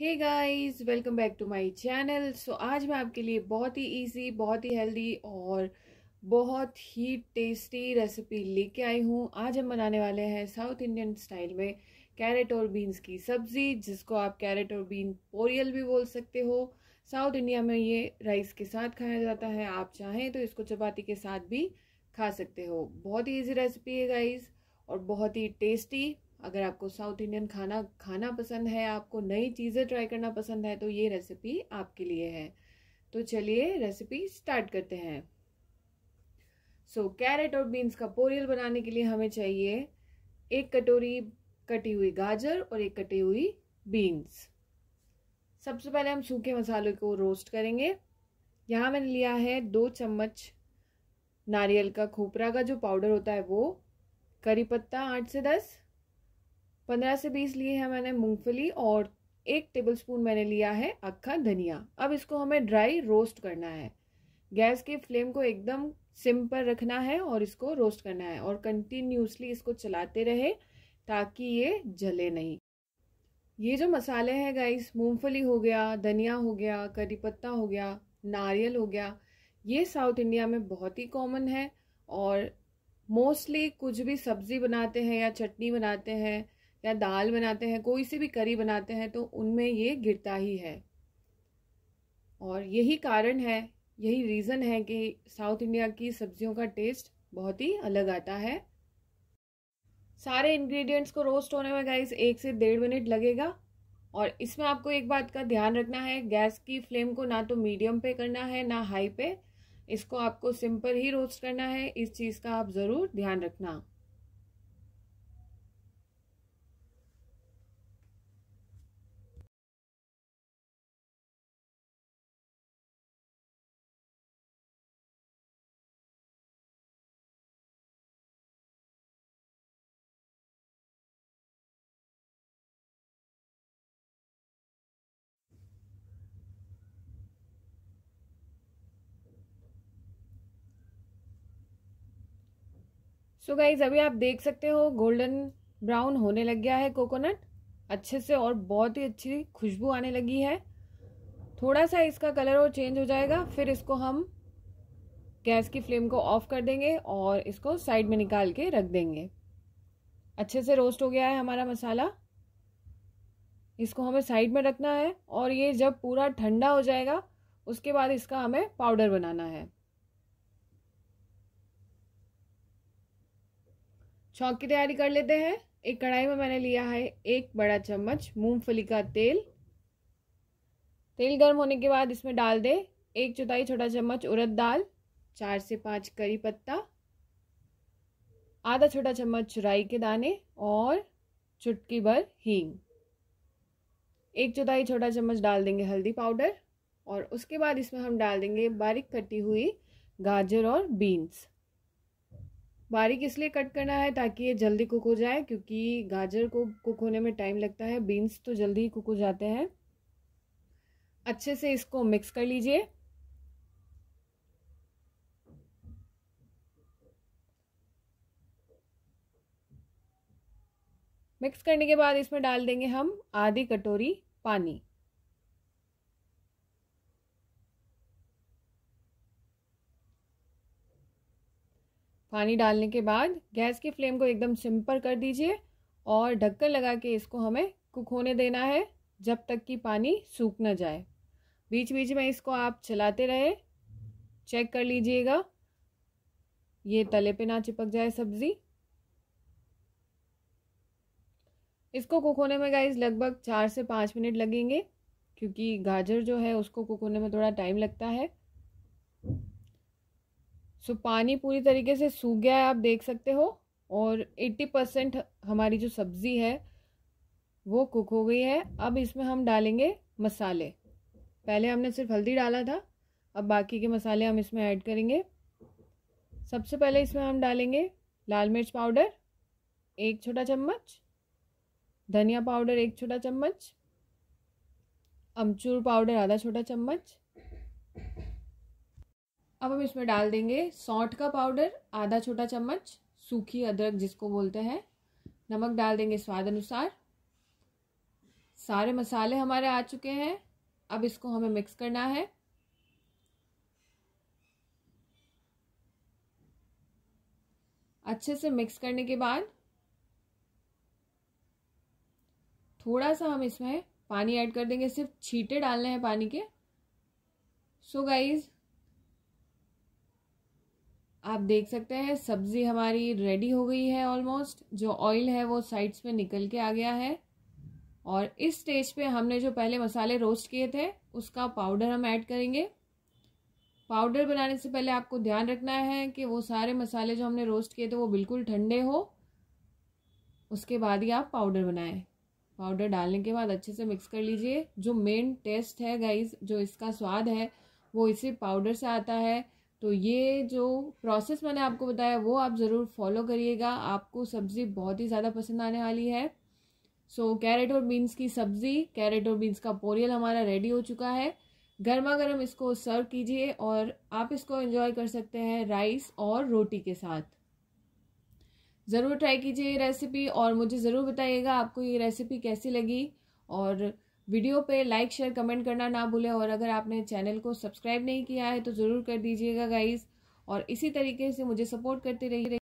hey guys welcome back to my channel so आज मैं आपके लिए बहुत ही इजी बहुत ही हेल्दी और बहुत ही टेस्टी रेसिपी लेके आई हूँ आज हम बनाने वाले हैं साउथ इंडियन स्टाइल में कैरेट और बीन्स की सब्ज़ी जिसको आप कैरेट और बीन पोरियल भी बोल सकते हो साउथ इंडिया में ये राइस के साथ खाया जाता है आप चाहें तो इसको चपाती के साथ भी खा सकते हो बहुत ही ईजी रेसिपी है गाइज़ और बहुत ही टेस्टी अगर आपको साउथ इंडियन खाना खाना पसंद है आपको नई चीज़ें ट्राई करना पसंद है तो ये रेसिपी आपके लिए है तो चलिए रेसिपी स्टार्ट करते हैं सो so, कैरेट और बीन्स का पोरियल बनाने के लिए हमें चाहिए एक कटोरी कटी हुई गाजर और एक कटी हुई बीन्स सबसे पहले हम सूखे मसालों को रोस्ट करेंगे यहाँ मैंने लिया है दो चम्मच नारियल का खोपरा का जो पाउडर होता है वो करी पत्ता आठ से दस पंद्रह से बीस लिए हैं मैंने मूंगफली और एक टेबलस्पून मैंने लिया है अक्खा धनिया अब इसको हमें ड्राई रोस्ट करना है गैस के फ्लेम को एकदम सिम पर रखना है और इसको रोस्ट करना है और कंटिन्यूसली इसको चलाते रहे ताकि ये जले नहीं ये जो मसाले हैं गाइस मूंगफली हो गया धनिया हो गया करी पत्ता हो गया नारियल हो गया ये साउथ इंडिया में बहुत ही कॉमन है और मोस्टली कुछ भी सब्ज़ी बनाते हैं या चटनी बनाते हैं या दाल बनाते हैं कोई सी भी करी बनाते हैं तो उनमें ये गिरता ही है और यही कारण है यही रीज़न है कि साउथ इंडिया की सब्जियों का टेस्ट बहुत ही अलग आता है सारे इंग्रेडिएंट्स को रोस्ट होने में गैस एक से डेढ़ मिनट लगेगा और इसमें आपको एक बात का ध्यान रखना है गैस की फ्लेम को ना तो मीडियम पे करना है ना हाई पे इसको आपको सिंपल ही रोस्ट करना है इस चीज़ का आप ज़रूर ध्यान रखना सो so गाइज अभी आप देख सकते हो गोल्डन ब्राउन होने लग गया है कोकोनट अच्छे से और बहुत ही अच्छी खुशबू आने लगी है थोड़ा सा इसका कलर और चेंज हो जाएगा फिर इसको हम गैस की फ्लेम को ऑफ कर देंगे और इसको साइड में निकाल के रख देंगे अच्छे से रोस्ट हो गया है हमारा मसाला इसको हमें साइड में रखना है और ये जब पूरा ठंडा हो जाएगा उसके बाद इसका हमें पाउडर बनाना है छौंक की तैयारी कर लेते हैं एक कढ़ाई में मैंने लिया है एक बड़ा चम्मच मूंगफली का तेल तेल गर्म होने के बाद इसमें डाल दे एक चौथाई छोटा चम्मच उड़द दाल चार से पाँच करी पत्ता आधा छोटा चम्मच राई के दाने और चुटकी भर हींग एक चौथाई छोटा चम्मच डाल देंगे हल्दी पाउडर और उसके बाद इसमें हम डाल देंगे बारीक कटी हुई गाजर और बीन्स बारीक इसलिए कट करना है ताकि ये जल्दी कुक हो जाए क्योंकि गाजर को कुक होने में टाइम लगता है बीन्स तो जल्दी ही कुक हो जाते हैं अच्छे से इसको मिक्स कर लीजिए मिक्स करने के बाद इसमें डाल देंगे हम आधी कटोरी पानी पानी डालने के बाद गैस की फ्लेम को एकदम सिम पर कर दीजिए और ढक्कन लगा के इसको हमें कुक होने देना है जब तक कि पानी सूख ना जाए बीच बीच में इसको आप चलाते रहे चेक कर लीजिएगा ये तले पे ना चिपक जाए सब्ज़ी इसको कुक होने में गाइज लगभग चार से पाँच मिनट लगेंगे क्योंकि गाजर जो है उसको कुक होने में थोड़ा टाइम लगता है सो पानी पूरी तरीके से सूख गया है आप देख सकते हो और 80 परसेंट हमारी जो सब्ज़ी है वो कुक हो गई है अब इसमें हम डालेंगे मसाले पहले हमने सिर्फ हल्दी डाला था अब बाकी के मसाले हम इसमें ऐड करेंगे सबसे पहले इसमें हम डालेंगे लाल मिर्च पाउडर एक छोटा चम्मच धनिया पाउडर एक छोटा चम्मच अमचूर पाउडर आधा छोटा चम्मच अब हम इसमें डाल देंगे सौठ का पाउडर आधा छोटा चम्मच सूखी अदरक जिसको बोलते हैं नमक डाल देंगे स्वाद अनुसार सारे मसाले हमारे आ चुके हैं अब इसको हमें मिक्स करना है अच्छे से मिक्स करने के बाद थोड़ा सा हम इसमें पानी ऐड कर देंगे सिर्फ छीटे डालने हैं पानी के सो so गाइज़ आप देख सकते हैं सब्ज़ी हमारी रेडी हो गई है ऑलमोस्ट जो ऑयल है वो साइड्स पे निकल के आ गया है और इस स्टेज पे हमने जो पहले मसाले रोस्ट किए थे उसका पाउडर हम ऐड करेंगे पाउडर बनाने से पहले आपको ध्यान रखना है कि वो सारे मसाले जो हमने रोस्ट किए थे वो बिल्कुल ठंडे हो उसके बाद ही आप पाउडर बनाएं पाउडर डालने के बाद अच्छे से मिक्स कर लीजिए जो मेन टेस्ट है गाइज जो इसका स्वाद है वो इसी पाउडर से आता है तो ये जो प्रोसेस मैंने आपको बताया वो आप ज़रूर फॉलो करिएगा आपको सब्ज़ी बहुत ही ज़्यादा पसंद आने वाली है सो कैरेट और बीन्स की सब्ज़ी कैरेट और बीन्स का पोरियल हमारा रेडी हो चुका है गर्मा गर्म इसको सर्व कीजिए और आप इसको एंजॉय कर सकते हैं राइस और रोटी के साथ ज़रूर ट्राई कीजिए ये रेसिपी और मुझे ज़रूर बताइएगा आपको ये रेसिपी कैसी लगी और वीडियो पे लाइक शेयर कमेंट करना ना भूलें और अगर आपने चैनल को सब्सक्राइब नहीं किया है तो ज़रूर कर दीजिएगा गाइज़ और इसी तरीके से मुझे सपोर्ट करते रहिए